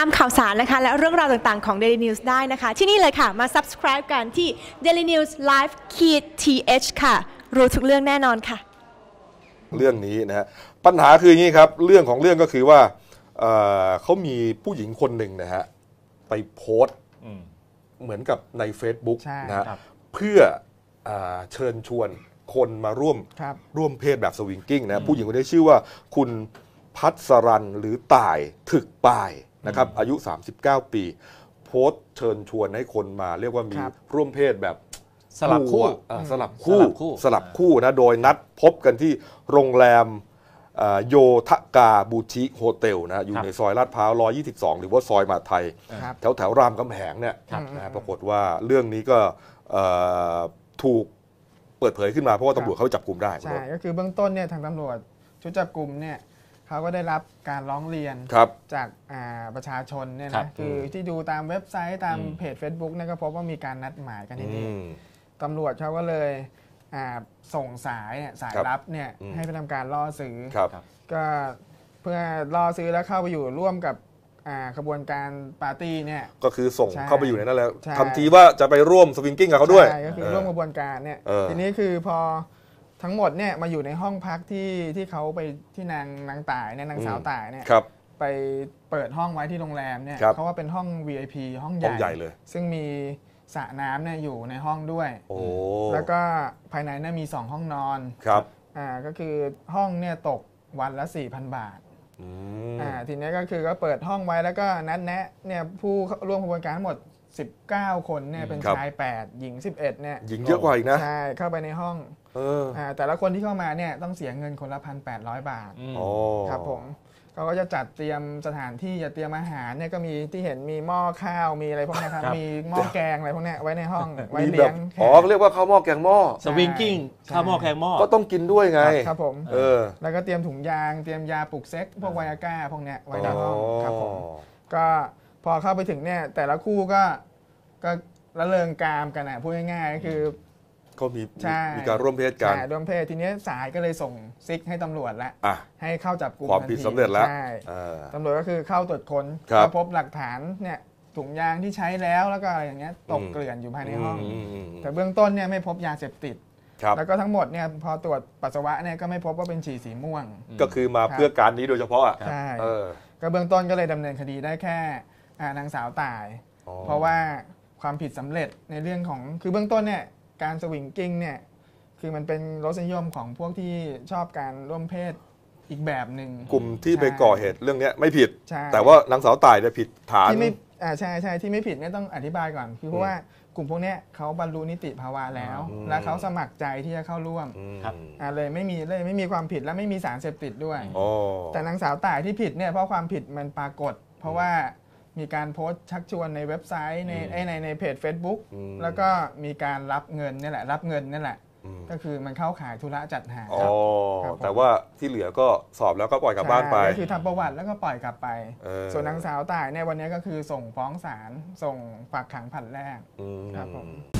ามข่าวสารนะคะและเรื่องราวต่างๆ ของ Daily News ได้นะคะ ที่นี่เลยค่ะ มา subscribe กันที่ Daily News Live k ี d th ค่ะ รู้ทุกเรื่องแน่นอนค่ะ เรื่องนี้นะฮะปัญหาคืออย่างนี้ครับ เรื่องของเรื่องก็คือว่าเเขามีผู้หญิงคนหนึ่งนะฮะไปโพสต์เหมือนกับใน Facebook นะฮะครับเพื่อเอเชิญชวนคนมาร่วมรร่วมเพศแบบสวิงกิ้งนะผู้หญิงคนนี้ชื่อว่าคุณพัสรันหรือต่ายถึกปลายนะครับอายุ 39 ปี โพสต์เชิญชวนให้คนมาเรียกว่ามีร่วมเพศแบบ สลับคู่สลับคู่สลับคู่นะโดยนัดพบกันที่โรงแรมโยทกาบูชิโฮเทลนะอยู่ในซอยลาดพร้าว 122 หรือว่าซอยมาไทย แถวแถวรามคำแหงเนี่ยนะปรากฏว่าเรื่องนี้ก็ถูกเปิดเผยขึ้นมา เพราะว่าตำรวจเขาจับกลุ่มได้ใช่ก็คือเบื้องต้นเนี่ยทางตำรวจชุดจับกลุ่มเนี่ยเขาก็ได้รับการร้องเรียนจากประชาชนเนี่ยนะคือที่ดูตามเว็บไซต์ตามเพจ Facebook เนี่ยก็พบว่ามีการนัดหมายกันที่นี่ตำรวจเขาก็เลยส่งสายเนี่ยสายรับเนี่ยให้ไปทำการล่อซื้อก็เพื่อล่อซื้อแล้วเข้าไปอยู่ร่วมกับกระขบวนการปาร์ตี้เนี่ยก็คือส่งเข้าไปอยู่ในนั้นแล้วทำทีว่าจะไปร่วมสวิงกิ้งกับเขาด้วยใช่ก็คือร่วมขบวนการเนี่ยทีนี้คือพอทั้งหมดเนี่ยมาอยู่ในห้องพักที่ที่เขาไปที่นางนางตายเนี่ยนางสาวตายเนี่ยครับไปเปิดห้องไว้ที่โรงแรมเนี่ยพราะเขาว่าเป็นห้อง VIP ห้องใหญ่ใหญ่เลยซึ่งมีสระน้ำเนี่ยอยู่ในห้องด้วยโอ้แล้วก็ภายในเนี่ยมี 2 ห้องนอนครับอ่าก็คือห้องเนี่ยตกวันละ 4,000 บาทอ่าทีนี้ก็คือก็เปิดห้องไว้แล้วก็นัดแนะเนี่ยผู้ร่วมขบวนการทั้งหมด 19 คนเนี่ยเป็นชาย 8 หญิง 11เนี่ยหญิงเยอะกว่าอีกนะใช่ เข้าไปในห้องออแต่ละคนที่เข้ามาเนี่ยต้องเสียเงินคนละพันแปดร้อยบาทครับผมเขาก็จะจัดเตรียมสถานที่ จะเตรียมอาหารเนี่ยก็มีที่เห็นมีหม้อข้าวมีอะไรพวกนี้ครับมีหม้อแกงอะไรพวกนี้ไว้ในห้องไว้เลี้ยงอ๋อเรียกว่าข้าวหม้อแกงหม้อสวิงกิ้งข้าวหม้อแกงหม้อก็ต้องกินด้วยไง ครับผมเออแล้วก็เตรียมถุงยาง เตรียมยาปลุกเซ็กพวกไวอาก้าพวกนี้ไว้ในห้องครับผมก็พอเข้าไปถึงเนี่ยแต่ละคู่ก็ก็ละเลงกามกันนะพูดง่ายๆก็คือขามีมีการร่วมเพศกันร่วมเพศทีนี้สายก็เลยส่งซิกให้ตำรวจแล้วให้เข้าจับกลุ่มความผิดสำเร็จแล้วาตำรวจก็คือเข้าตรวจค้นก็พบหลักฐานเนี่ยถุงยางที่ใช้แล้วแล้วก็อะไรอย่างเงี้ยตกเกลื่อนอยู่ภายในห้องแต่เบื้องต้นเนี่ยไม่พบยาเสพติดแล้วก็ทั้งหมดเนี่ยพอตรวจปัสสาวะเนี่ยก็ไม่พบว่าเป็นฉี่สีม่วง ก็คือมาเพื่อการนี้โดยเฉพาะอ่ะใช่เก็เบื้องต้นก็เลยดำเนินคดีได้แค่นางสาวตาย เพราะว่าความผิดสำเร็จในเรื่องของคือเบื้องต้นเนี่ยการสวิงกิ้งเนี่ย คือมันเป็นรสนิยมของพวกที่ชอบการร่วมเพศอีกแบบหนึ่งกลุ่มที่ไปก่อเหตุเรื่องนี้ไม่ผิด แต่ว่านางสาวตายเนี่ยผิดฐานที่ไม่ใช่ใช่ที่ไม่ผิดเนี่ยต้องอธิบายก่อน คือเพราะว่ากลุ่มพวกเนี้ยเขาบรรลุนิติภาวะแล้ว และเขาสมัครใจที่จะเข้าร่วมอครับ่าเลยไม่มีเลยไม่มีความผิดและไม่มีสารเสพติดด้วยแต่นางสาวตายที่ผิดเนี่ย เพราะความผิดมันปรากฏ เพราะว่ามีการโพสต์ชักชวนในเว็บไซต์ในในในเพจ Facebook แล้วก็มีการรับเงินนี่แหละ รับเงินนี่แหละ ก็คือมันเข้าขายธุระจัดหาอครับแต่ว่าที่เหลือก็สอบแล้วก็ปล่อยกลับบ้านไปก็คือทำประวัติแล้วก็ปล่อยกลับไป ส่วนนางสาวตายในยวันนี้ก็คือส่งฟ้องศาลส่งฝากขังผัดแรกครับผม